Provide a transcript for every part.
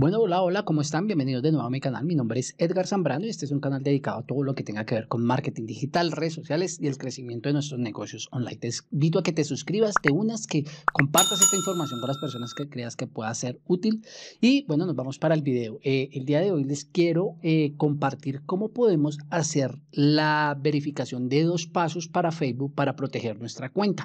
Bueno, hola, hola, ¿cómo están? Bienvenidos de nuevo a mi canal. Mi nombre es Edgar Zambrano y este es un canal dedicado a todo lo que tenga que ver con marketing digital, redes sociales y el crecimiento de nuestros negocios online. Te invito a que te suscribas, te unas, que compartas esta información con las personas que creas que pueda ser útil. Y bueno, nos vamos para el video. Eh, el día de hoy les quiero eh, compartir cómo podemos hacer la verificación de dos pasos para Facebook para proteger nuestra cuenta.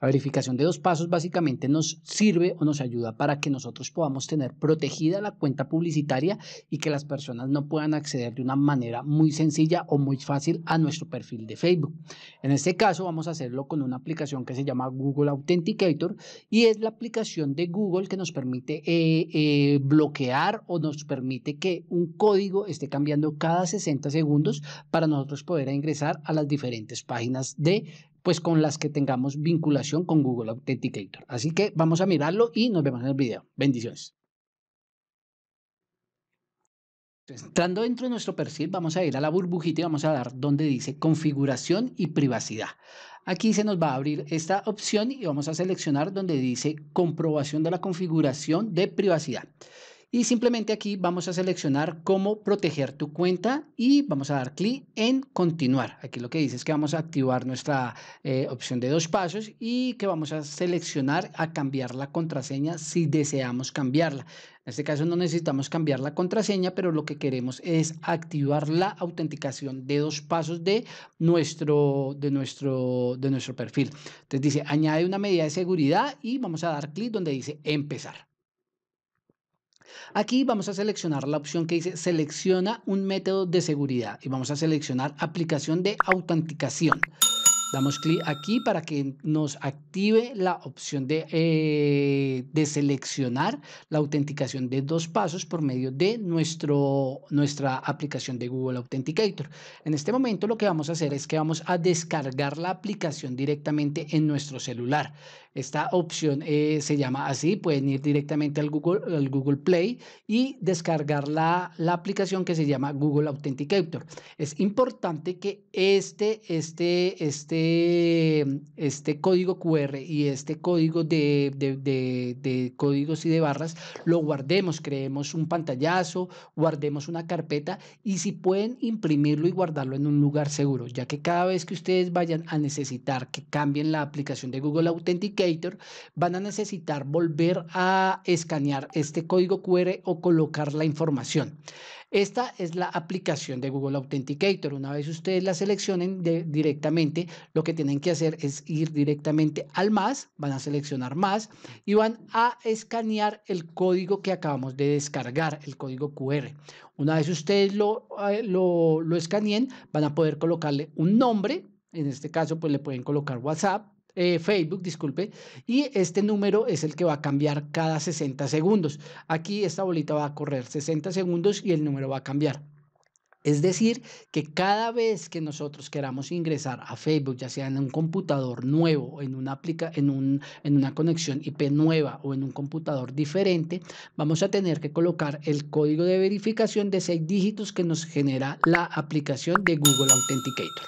La verificación de dos pasos básicamente nos sirve o nos ayuda para que nosotros podamos tener protegida la cuenta publicitaria y que las personas no puedan acceder de una manera muy sencilla o muy fácil a nuestro perfil de Facebook. En este caso vamos a hacerlo con una aplicación que se llama Google Authenticator y es la aplicación de Google que nos permite eh, eh, bloquear o nos permite que un código esté cambiando cada 60 segundos para nosotros poder ingresar a las diferentes páginas de pues con las que tengamos vinculación con Google Authenticator. Así que vamos a mirarlo y nos vemos en el video. Bendiciones. Entrando dentro de nuestro perfil, vamos a ir a la burbujita y vamos a dar donde dice configuración y privacidad. Aquí se nos va a abrir esta opción y vamos a seleccionar donde dice comprobación de la configuración de privacidad. Y simplemente aquí vamos a seleccionar cómo proteger tu cuenta y vamos a dar clic en continuar. Aquí lo que dice es que vamos a activar nuestra eh, opción de dos pasos y que vamos a seleccionar a cambiar la contraseña si deseamos cambiarla. En este caso no necesitamos cambiar la contraseña, pero lo que queremos es activar la autenticación de dos pasos de nuestro, de nuestro, de nuestro perfil. Entonces dice, añade una medida de seguridad y vamos a dar clic donde dice empezar. Aquí vamos a seleccionar la opción que dice selecciona un método de seguridad y vamos a seleccionar aplicación de autenticación. Damos clic aquí para que nos active la opción eh, de, seleccionar la autenticación de dos pasos por medio de nuestro, nuestra aplicación de Google Authenticator. En este momento lo que vamos a hacer es que vamos a descargar la aplicación directamente en nuestro celular. Esta opción eh, se llama así, pueden ir directamente al Google, al Google Play y descargar la, la aplicación que se llama Google Authenticator. Es importante que este, este, este eh, este código QR y este código de, de, de, códigos y de barras, lo guardemos, creemos un pantallazo, guardemos una carpeta y si pueden imprimirlo y guardarlo en un lugar seguro, ya que cada vez que ustedes vayan a necesitar que cambien la aplicación de Google Authenticator, van a necesitar volver a escanear este código QR o colocar la información. Esta es la aplicación de Google Authenticator. Una vez ustedes la seleccionen directamente, lo que tienen que hacer es ir directamente al más, van a seleccionar más y van a escanear el código que acabamos de descargar, el código QR. Una vez ustedes lo, eh, lo, lo escaneen, van a poder colocarle un nombre. En este caso, pues le pueden colocar WhatsApp, eh, Facebook, disculpe, y este número es el que va a cambiar cada 60 segundos. Aquí esta bolita va a correr 60 segundos y el número va a cambiar. Es decir, que cada vez que nosotros queramos ingresar a Facebook, ya sea en un computador nuevo, en una, en una conexión IP nueva o en un computador diferente, vamos a tener que colocar el código de verificación de seis dígitos que nos genera la aplicación de Google Authenticator.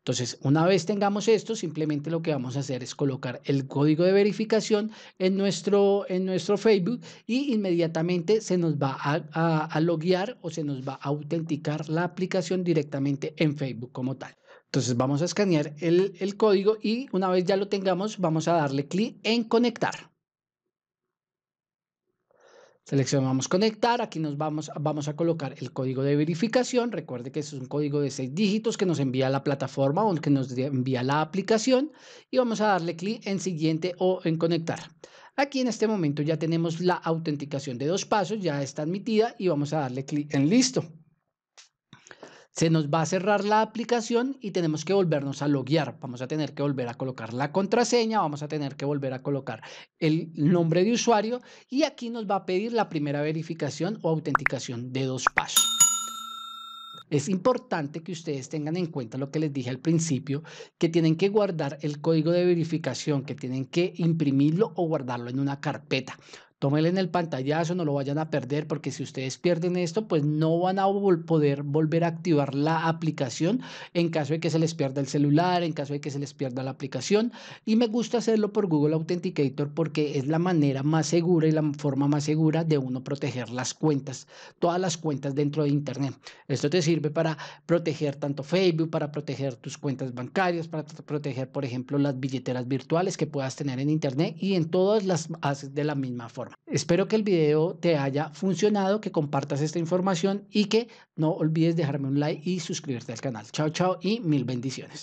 Entonces, una vez tengamos esto, simplemente lo que vamos a hacer es colocar el código de verificación en nuestro, en nuestro Facebook y inmediatamente se nos va a, loguear o se nos va a autenticar la aplicación directamente en Facebook como tal. Entonces vamos a escanear el código y una vez ya lo tengamos, vamos a darle clic en conectar. Seleccionamos conectar, aquí nos vamos, vamos a colocar el código de verificación, recuerde que es un código de seis dígitos que nos envía la plataforma o que nos envía la aplicación y vamos a darle clic en siguiente o en conectar. Aquí en este momento ya tenemos la autenticación de dos pasos, ya está admitida y vamos a darle clic en listo. Se nos va a cerrar la aplicación y tenemos que volvernos a loguear. Vamos a tener que volver a colocar la contraseña, vamos a tener que volver a colocar el nombre de usuario y aquí nos va a pedir la primera verificación o autenticación de dos pasos. Es importante que ustedes tengan en cuenta lo que les dije al principio, que tienen que guardar el código de verificación, que tienen que imprimirlo o guardarlo en una carpeta. Tómenle en el pantallazo, no lo vayan a perder, porque si ustedes pierden esto, pues no van a poder volver a activar la aplicación en caso de que se les pierda el celular, en caso de que se les pierda la aplicación. Y me gusta hacerlo por Google Authenticator porque es la manera más segura y la forma más segura de uno proteger las cuentas, todas las cuentas dentro de Internet. Esto te sirve para proteger tanto Facebook, para proteger tus cuentas bancarias, para proteger, por ejemplo, las billeteras virtuales que puedas tener en Internet y en todas las haces de la misma forma. Espero que el video te haya funcionado, que compartas esta información y que no olvides dejarme un like y suscribirte al canal. Chao, chao y mil bendiciones.